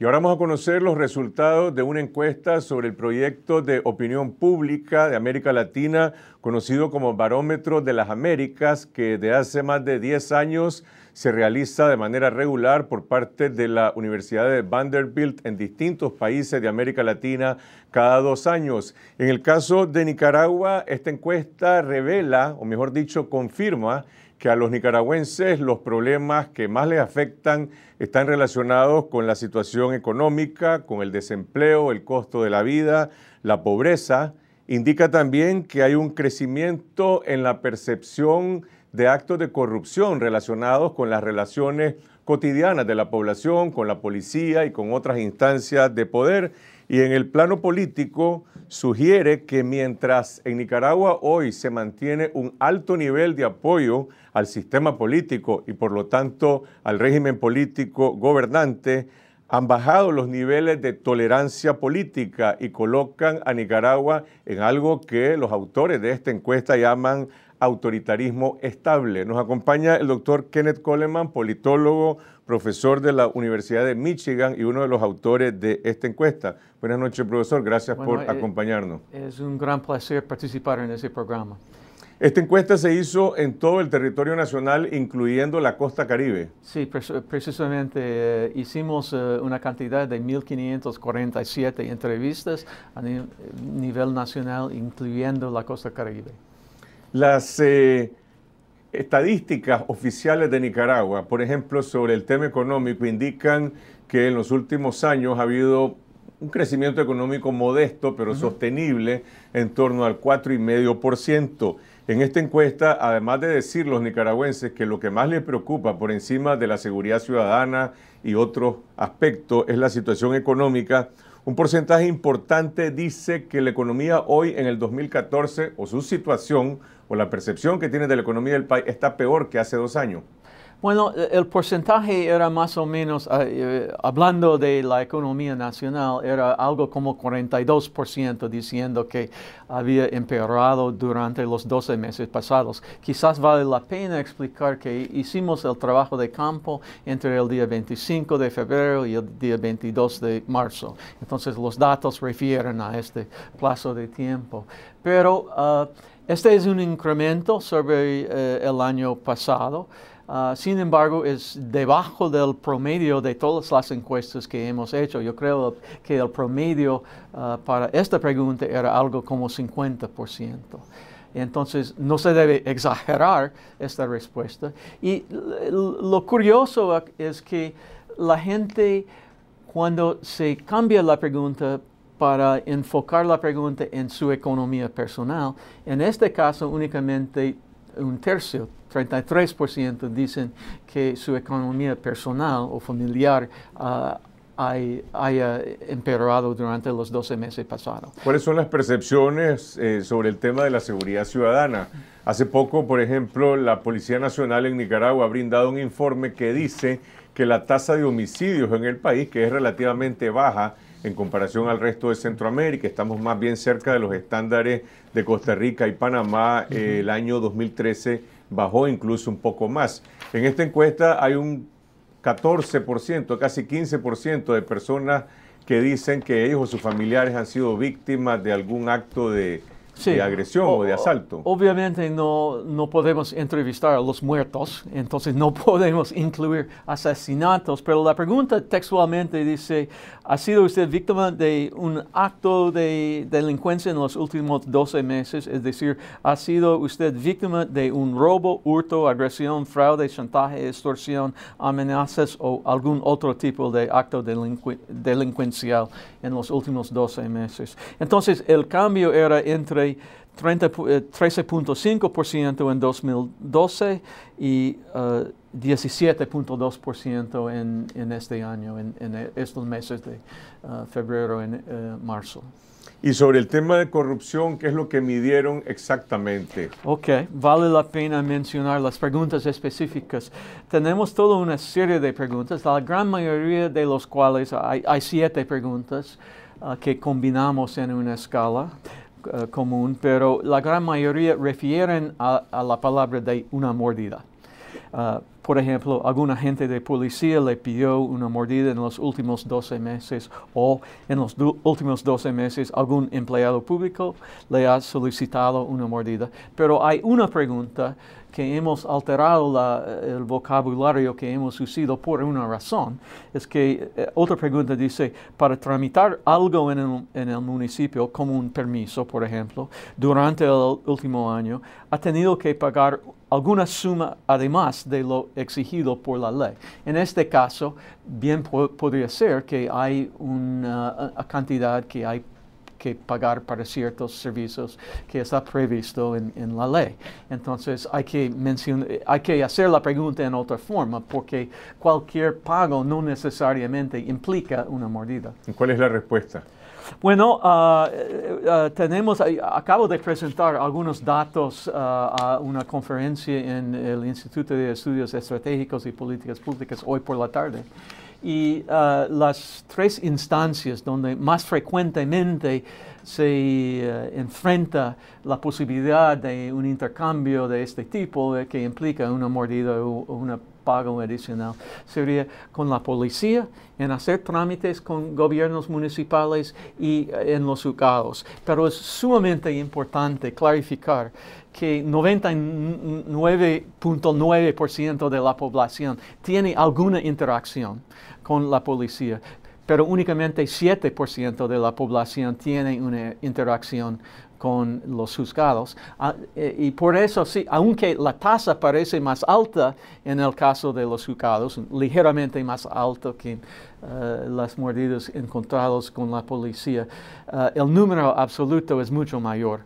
Y ahora vamos a conocer los resultados de una encuesta sobre el proyecto de opinión pública de América Latina, conocido como Barómetro de las Américas, que de hace más de 10 años se realiza de manera regular por parte de la Universidad de Vanderbilt en distintos países de América Latina cada dos años. En el caso de Nicaragua, esta encuesta revela, o mejor dicho, confirma, que a los nicaragüenses los problemas que más les afectan están relacionados con la situación económica, con el desempleo, el costo de la vida, la pobreza. Indica también que hay un crecimiento en la percepción de actos de corrupción relacionados con las relaciones cotidianas de la población, con la policía y con otras instancias de poder y en el plano político sugiere que mientras en Nicaragua hoy se mantiene un alto nivel de apoyo al sistema político y por lo tanto al régimen político gobernante, han bajado los niveles de tolerancia política y colocan a Nicaragua en algo que los autores de esta encuesta llaman autoritarismo estable. Nos acompaña el doctor Kenneth Coleman, politólogo, profesor de la Universidad de Michigan y uno de los autores de esta encuesta. Buenas noches, profesor. Gracias por eh, acompañarnos. Es un gran placer participar en ese programa. Esta encuesta se hizo en todo el territorio nacional, incluyendo la costa caribe. Sí, precisamente eh, hicimos eh, una cantidad de 1.547 entrevistas a nivel nacional, incluyendo la costa caribe. Las estadísticas oficiales de Nicaragua, por ejemplo, sobre el tema económico, indican que en los últimos años ha habido un crecimiento económico modesto pero sostenible en torno al 4,5%. En esta encuesta, además de decir los nicaragüenses que lo que más les preocupa por encima de la seguridad ciudadana y otros aspectos es la situación económica, un porcentaje importante dice que la economía hoy en el 2014 o su situación o la percepción que tiene de la economía del país está peor que hace dos años? Bueno, e, el porcentaje era más o menos, ah, eh, hablando de la economía nacional, era algo como 42% diciendo que había empeorado durante los 12 meses pasados. Quizás vale la pena explicar que hicimos el trabajo de campo entre el día 25 de febrero y el día 22 de marzo. Entonces los datos refieren a este plazo de tiempo. Pero... Ah, este es un incremento sobre eh, el año pasado. Ah, sin embargo, es debajo del promedio de todas las encuestas que hemos hecho. Yo creo que el promedio ah, para esta pregunta era algo como 50%. Entonces, no se debe exagerar esta respuesta. Y lo curioso es que la gente, cuando se cambia la pregunta para enfocar la pregunta en su economía personal. En este caso, únicamente un tercio, 33%, dicen que su economía personal o familiar ah, haya empeorado durante los 12 meses pasados. ¿Cuáles son las percepciones eh, sobre el tema de la seguridad ciudadana? Hace poco, por ejemplo, la Policía Nacional en Nicaragua ha brindado un informe que dice que la tasa de homicidios en el país, que es relativamente baja, en comparación al resto de Centroamérica. Estamos más bien cerca de los estándares de Costa Rica y Panamá. el año 2013 bajó incluso un poco más. En esta encuesta hay un 14%, casi 15% de personas que dicen que ellos o sus familiares han sido víctimas de algún acto de de agresión o, de asalto. Obviamente no, no podemos entrevistar a los muertos, entonces no podemos incluir asesinatos, pero la pregunta textualmente dice, ¿ha sido usted víctima de un acto de delincuencia en los últimos 12 meses? Es decir, ¿ha sido usted víctima de un robo, hurto, agresión, fraude, chantaje, extorsión, amenazas o algún otro tipo de acto delincuencial en los últimos 12 meses? Entonces el cambio era entre 13.5% eh, en 2012 y 17.2% eh, en, en, este año, en, estos meses de eh, febrero y marzo. Y sobre el tema de corrupción, ¿qué es lo que midieron exactamente? Ok, vale la pena mencionar las preguntas específicas. Tenemos toda una serie de preguntas, la gran mayoría de los cuales hay, siete preguntas que combinamos en una escala. Eh, común, pero la gran mayoría refieren a, la palabra de una mordida. Eh, por ejemplo, algún agente de policía le pidió una mordida en los últimos 12 meses o en los últimos 12 meses algún empleado público le ha solicitado una mordida. Pero hay una pregunta que hemos alterado eh, el vocabulario que hemos usado por una razón. Es que eh, otra pregunta dice, para tramitar algo en el, municipio, como un permiso, por ejemplo, durante el último año, ha tenido que pagar alguna suma además de lo exigido por la ley. En este caso, bien podría ser que hay una eh, cantidad que hay que pagar para ciertos servicios que está previsto en, la ley. Entonces hay que, hay que hacer la pregunta en otra forma porque cualquier pago no necesariamente implica una mordida. cuál es la respuesta? Bueno, ah, eh, ah, tenemos, acabo de presentar algunos datos ah, a una conferencia en el Instituto de Estudios Estratégicos y Políticas Públicas hoy por la tarde y uh, las tres instancias donde más frecuentemente se uh, enfrenta la posibilidad de un intercambio de este tipo eh, que implica una mordida o una pago adicional. Sería con la policía, en hacer trámites con gobiernos municipales y eh, en los juzgados. Pero es sumamente importante clarificar que 99.9% de la población tiene alguna interacción con la policía pero únicamente 7% de la población tiene una interacción con los juzgados. Ah, eh, y por eso, sí, aunque la tasa parece más alta en el caso de los juzgados, ligeramente más alta que eh, las mordidas encontradas con la policía, eh, el número absoluto es mucho mayor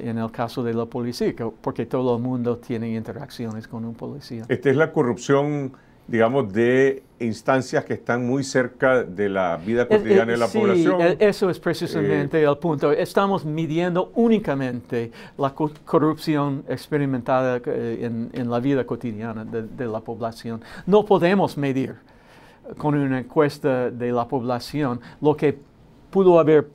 en el caso de la policía, porque todo el mundo tiene interacciones con un policía. Esta es la corrupción digamos, de instancias que están muy cerca de la vida cotidiana de la sí, población. E-, eso es precisamente eh, el punto. Estamos midiendo únicamente la corrupción experimentada eh, en, la vida cotidiana de, de, la población. No podemos medir con una encuesta de la población lo que pudo haber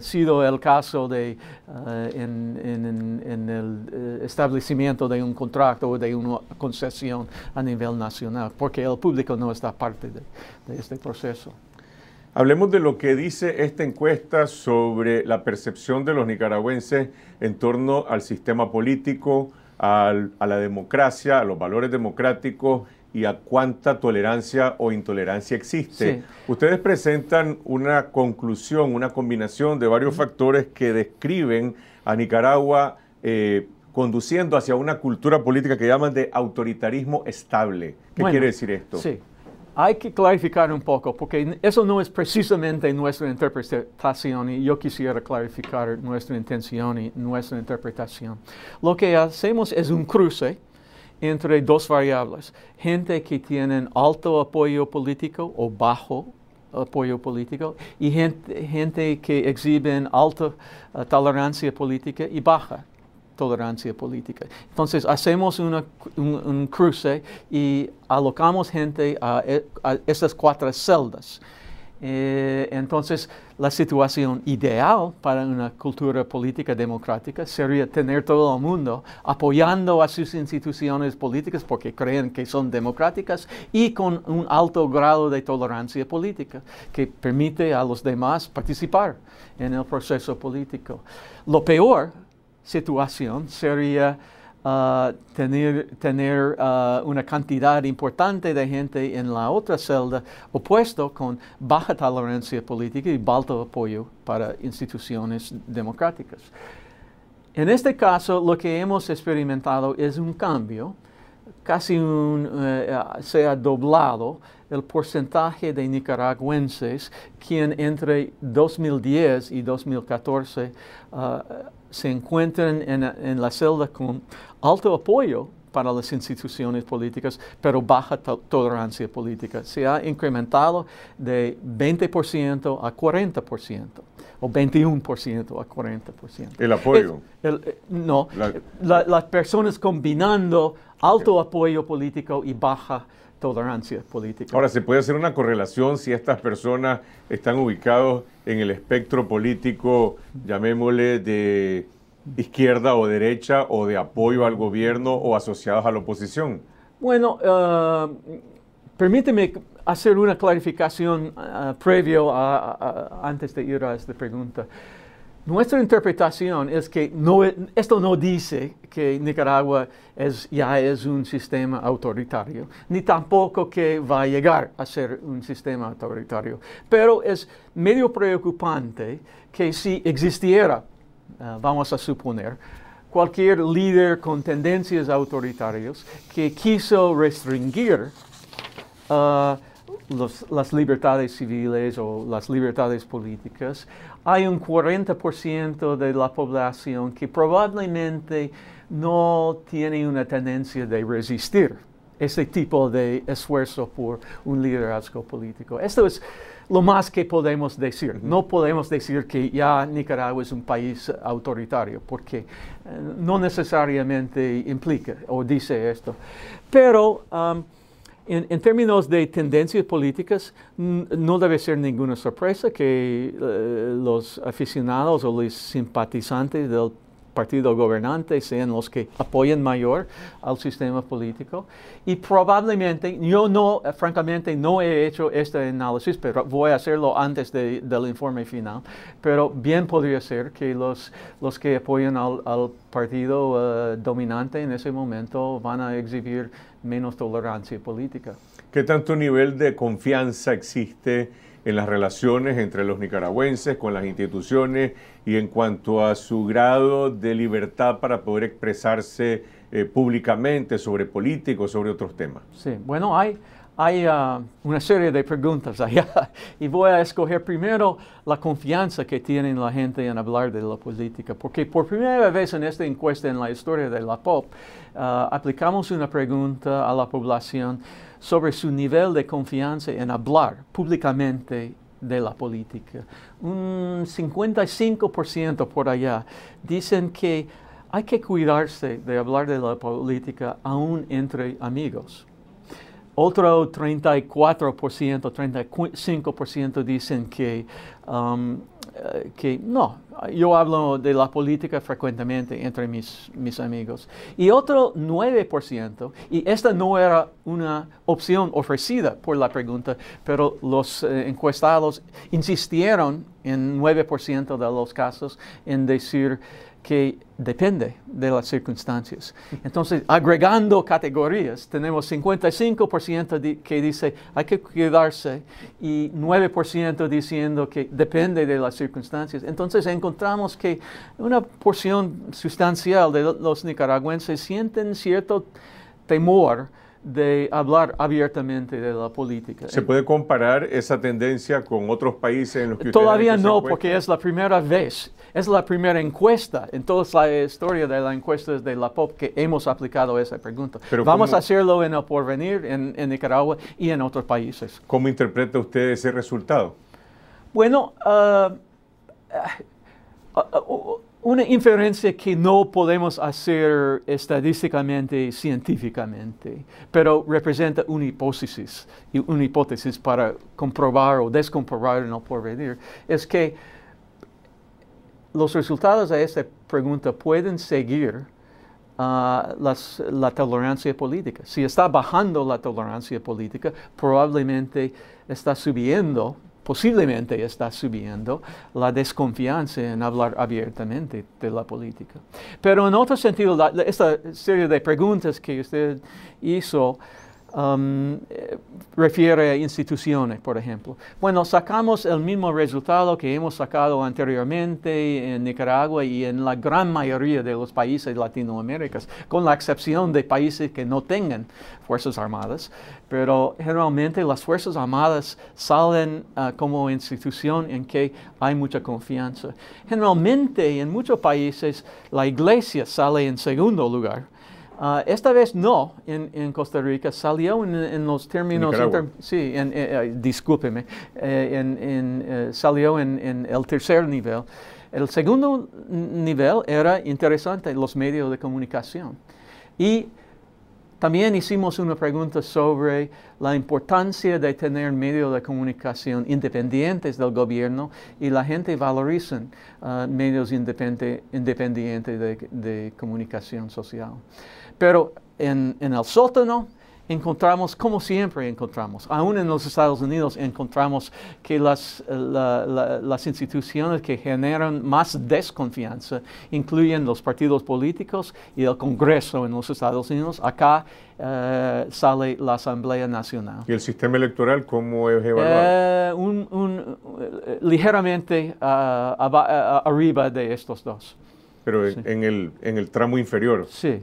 sido el caso de, eh, en, el eh, establecimiento de un contrato o de una concesión a nivel nacional, porque el público no está parte de, este proceso. Hablemos de lo que dice esta encuesta sobre la percepción de los nicaragüenses en torno al sistema político, a la democracia, a los valores democráticos y a cuánta tolerancia o intolerancia existe. Ustedes presentan una conclusión, una combinación de varios factores que describen a Nicaragua eh, conduciendo hacia una cultura política que llaman de autoritarismo estable. ¿Qué quiere decir esto? Sí, hay que clarificar un poco, porque eso no es precisamente nuestra interpretación y yo quisiera clarificar nuestra intención y nuestra interpretación. Lo que hacemos es un cruce entre dos variables, gente que tienen alto apoyo político o bajo apoyo político y gente, que exhiben alta eh, tolerancia política y baja tolerancia política. Entonces hacemos un, cruce y alocamos gente a, e, esas cuatro celdas. Eh, entonces, la situación ideal para una cultura política democrática sería tener todo el mundo apoyando a sus instituciones políticas porque creen que son democráticas y con un alto grado de tolerancia política que permite a los demás participar en el proceso político. Lo peor situación sería tener, tener uh, una cantidad importante de gente en la otra celda, opuesto con baja tolerancia política y alto apoyo para instituciones democráticas. En este caso, lo que hemos experimentado es un cambio, casi un, eh, eh, se ha doblado el porcentaje de nicaragüenses quien entre 2010 y 2014 se encuentran en, en la celda con alto apoyo para las instituciones políticas, pero baja tolerancia política. Se ha incrementado de 20% a 40%, o 21% a 40%. ¿El apoyo? El, eh, no, las personas combinando alto apoyo político y baja políticas. Ahora, ¿se puede hacer una correlación si estas personas están ubicados en el espectro político, llamémosle, de izquierda o derecha, o de apoyo al gobierno o asociados a la oposición? Bueno, eh, permíteme hacer una clarificación eh, previo a, antes de ir a esta pregunta. Nuestra interpretación es que e, esto no dice que Nicaragua es, ya es un sistema autoritario, ni tampoco que va a llegar a ser un sistema autoritario. Pero es medio preocupante que si existiera, eh, vamos a suponer, cualquier líder con tendencias autoritarias que quiso restringir eh, las libertades civiles o las libertades políticas, hay un 40% de la población que probablemente no tiene una tendencia de resistir ese tipo de esfuerzo por un liderazgo político. Esto es lo más que podemos decir. No podemos decir que ya Nicaragua es un país autoritario, porque eh, no necesariamente implica o dice esto. Pero um, en, términos de tendencias políticas, no debe ser ninguna sorpresa que eh, los aficionados o los simpatizantes del partido gobernante sean los que apoyen mayor al sistema político. Y probablemente, yo no, francamente, no he hecho este análisis, pero voy a hacerlo antes del informe final, pero bien podría ser que los, los que apoyen al, partido eh, dominante en ese momento van a exhibir menos tolerancia política. ¿Qué tanto nivel de confianza existe? en las relaciones entre los nicaragüenses con las instituciones y en cuanto a su grado de libertad para poder expresarse eh, públicamente sobre políticos, sobre otros temas. Sí, bueno, hay, hay ah, una serie de preguntas allá y voy a escoger primero la confianza que tiene la gente en hablar de la política, porque por primera vez en esta encuesta en la historia de la POP ah, aplicamos una pregunta a la población sobre su nivel de confianza en hablar públicamente de la política. Un 55% por allá dicen que hay que cuidarse de hablar de la política aún entre amigos. Otro 34%, 35% dicen que, um, eh, que no, yo hablo de la política frecuentemente entre mis, mis amigos. Y otro 9%, y esta no era una opción ofrecida por la pregunta, pero los eh, encuestados insistieron en 9% de los casos en decir que depende de las circunstancias. Entonces, agregando categorías, tenemos 55% que dice hay que cuidarse y 9% diciendo que depende de las circunstancias. Entonces, encontramos que una porción sustancial de los nicaragüenses sienten cierto temor de hablar abiertamente de la política. ¿Se puede comparar esa tendencia con otros países en los que Todavía no, porque es la primera vez es la primera encuesta en toda la historia de la encuesta de la POP que hemos aplicado esa pregunta. Pero Vamos a hacerlo en el porvenir, en, Nicaragua y en otros países. ¿Cómo interpreta usted ese resultado? Bueno, ah, ah, una inferencia que no podemos hacer estadísticamente, científicamente, pero representa una hipótesis y una hipótesis para comprobar o descomprobar en el porvenir, es que los resultados de esta pregunta pueden seguir ah, la tolerancia política. Si está bajando la tolerancia política, probablemente está subiendo, posiblemente está subiendo la desconfianza en hablar abiertamente de la política. Pero en otro sentido, esta serie de preguntas que usted hizo, Um, eh, refiere a instituciones, por ejemplo. Bueno, sacamos el mismo resultado que hemos sacado anteriormente en Nicaragua y en la gran mayoría de los países latinoamericanos, con la excepción de países que no tengan Fuerzas Armadas, pero generalmente las Fuerzas Armadas salen ah, como institución en que hay mucha confianza. Generalmente en muchos países la iglesia sale en segundo lugar Ah, esta vez no, en, Costa Rica salió en, los términos, sí, eh, discúlpeme, eh, eh, salió en, el tercer nivel. El segundo nivel era interesante, los medios de comunicación. Y también hicimos una pregunta sobre la importancia de tener medios de comunicación independientes del gobierno y la gente valoriza ah, medios independientes de comunicación social. Pero en, el sótano encontramos, como siempre encontramos, aún en los Estados Unidos encontramos que las, instituciones que generan más desconfianza incluyen los partidos políticos y el Congreso en los Estados Unidos. Acá eh, sale la Asamblea Nacional. ¿Y el sistema electoral cómo es evaluado? Eh, eh, ligeramente ah, ah, arriba de estos dos. Pero en, el, en el tramo inferior. Sí.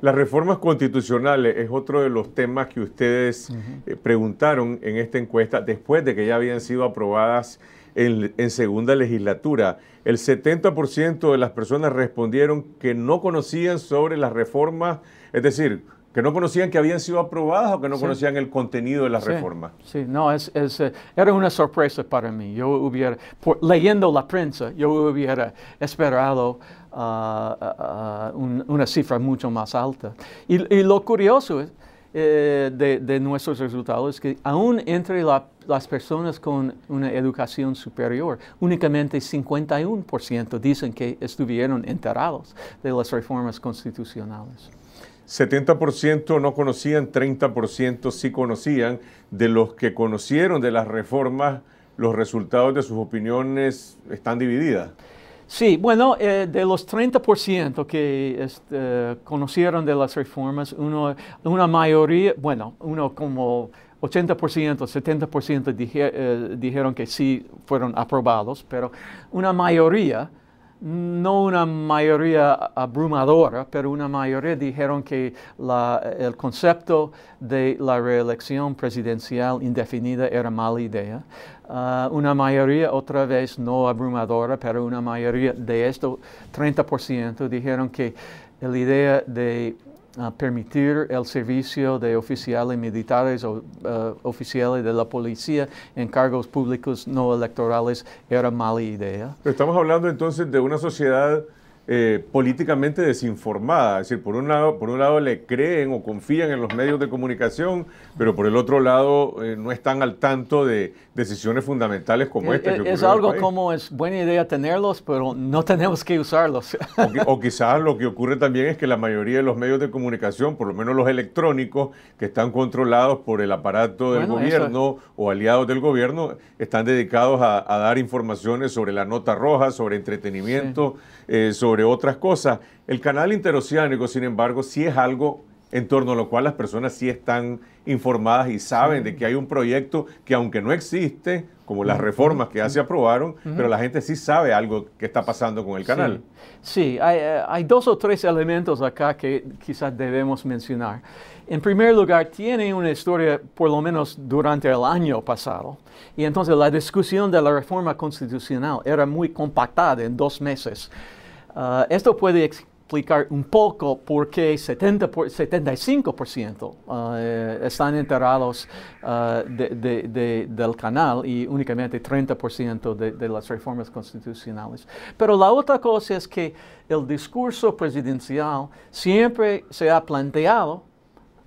Las reformas constitucionales es otro de los temas que ustedes eh, preguntaron en esta encuesta después de que ya habían sido aprobadas en, en segunda legislatura. El 70% de las personas respondieron que no conocían sobre las reformas, es decir, que no conocían que habían sido aprobadas o que no conocían el contenido de la reforma? reformas. Sí, no, eh, era una sorpresa para mí. Yo hubiera, leyendo la prensa, yo hubiera esperado ah, ah, una cifra mucho más alta. Y, lo curioso eh, de, nuestros resultados es que aún entre las personas con una educación superior, únicamente 51% dicen que estuvieron enterados de las reformas constitucionales. 70% no conocían, 30% sí conocían. De los que conocieron de las reformas, los resultados de sus opiniones están divididas. Sí, bueno, eh, de los 30% que este, conocieron de las reformas, una mayoría, bueno, uno como 80%, 70% eh, dijeron que sí fueron aprobados, pero una mayoría no una mayoría abrumadora, pero una mayoría dijeron que el concepto de la reelección presidencial indefinida era mala idea. Ah, una mayoría, otra vez no abrumadora, pero una mayoría de estos, 30%, dijeron que la idea de permitir el servicio de oficiales militares o eh, oficiales de la policía en cargos públicos no electorales era mala idea. Estamos hablando entonces de una sociedad eh, políticamente desinformada. Es decir, por un, lado, por un lado le creen o confían en los medios de comunicación, pero por el otro lado eh, no están al tanto de decisiones fundamentales como eh, esta. es algo como es buena idea tenerlos, pero no tenemos que usarlos. O, quizás lo que ocurre también es que la mayoría de los medios de comunicación, por lo menos los electrónicos, que están controlados por el aparato del gobierno o aliados del gobierno, están dedicados a, dar informaciones sobre la nota roja, sobre entretenimiento, sobre sobre otras cosas. El canal interoceánico, sin embargo, sí es algo en torno a lo cual las personas sí están informadas y saben de que hay un proyecto que aunque no existe, como las reformas que ya se aprobaron, pero la gente sí sabe algo que está pasando con el canal. Sí, Hay, eh, hay, dos o tres elementos acá que quizás debemos mencionar. En primer lugar, tiene una historia por lo menos durante el año pasado. Y entonces la discusión de la reforma constitucional era muy compactada en dos meses. Ah, esto puede explicar un poco por qué 70 75% ah, eh, están enterrados ah, del canal y únicamente 30% de, las reformas constitucionales. Pero la otra cosa es que el discurso presidencial siempre se ha planteado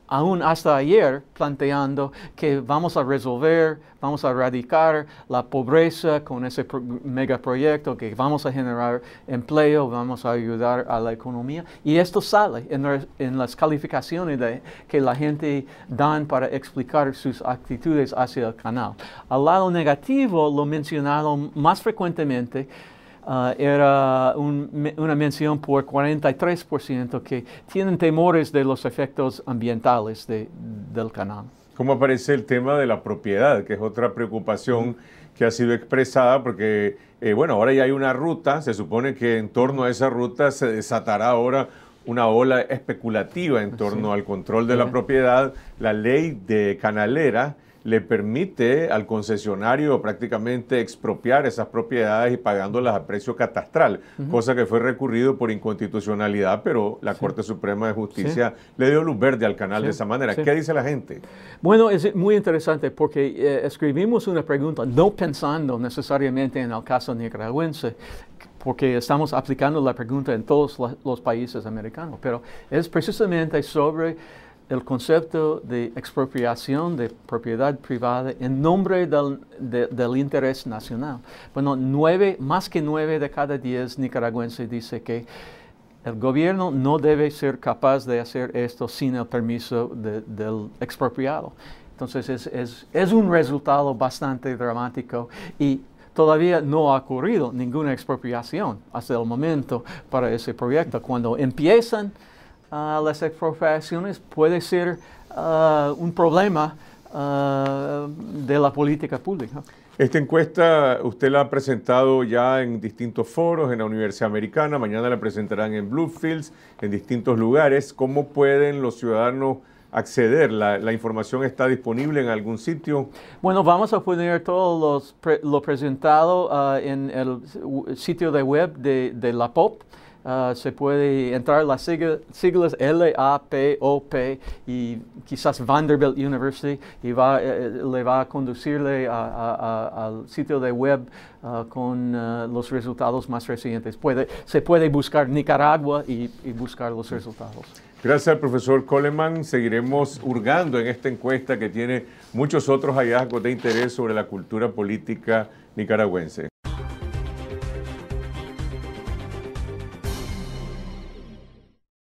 aún hasta ayer planteando que vamos a resolver, vamos a erradicar la pobreza con ese megaproyecto, que vamos a generar empleo, vamos a ayudar a la economía. Y esto sale en, las calificaciones que la gente dan para explicar sus actitudes hacia el canal. Al lado negativo lo mencionaron más frecuentemente Ah, era una mención por 43% que tienen temores de los efectos ambientales del canal. ¿Cómo aparece el tema de la propiedad, que es otra preocupación que ha sido expresada? Porque, eh, bueno, ahora ya hay una ruta, se supone que en torno a esa ruta se desatará ahora una ola especulativa en ah, torno al control de la eh. propiedad, la ley de canalera le permite al concesionario prácticamente expropiar esas propiedades y pagándolas a precio catastral, cosa que fue recurrido por inconstitucionalidad, pero la Corte Suprema de Justicia le dio luz verde al canal de esa manera. ¿Qué dice la gente? Bueno, es muy interesante porque eh, escribimos una pregunta no pensando necesariamente en el caso nicaragüense, porque estamos aplicando la pregunta en todos los países americanos, pero es precisamente sobre el concepto de expropiación de propiedad privada en nombre del, del, interés nacional. Bueno, nueve, más que nueve de cada diez nicaragüenses dice que el gobierno no debe ser capaz de hacer esto sin el permiso del expropiado. Entonces es, es, es un resultado bastante dramático y todavía no ha ocurrido ninguna expropiación hasta el momento para ese proyecto. Cuando empiezan las expropiaciones puede ser ah, un problema ah, de la política pública. Esta encuesta usted la ha presentado ya en distintos foros, en la Universidad Americana, mañana la presentarán en Bluefields, en distintos lugares. ¿Cómo pueden los ciudadanos acceder? La, información está disponible en algún sitio? Bueno, vamos a poner todo lo presentado ah, en el sitio de web de la POP. Ah, se puede entrar las siglas LAPOP y quizás Vanderbilt University y va, eh, eh, le va a conducirle al sitio de web ah, con ah, los resultados más recientes. Puede, se puede buscar Nicaragua y, buscar los resultados. Gracias profesor Coleman. Seguiremos hurgando en esta encuesta que tiene muchos otros hallazgos de interés sobre la cultura política nicaragüense.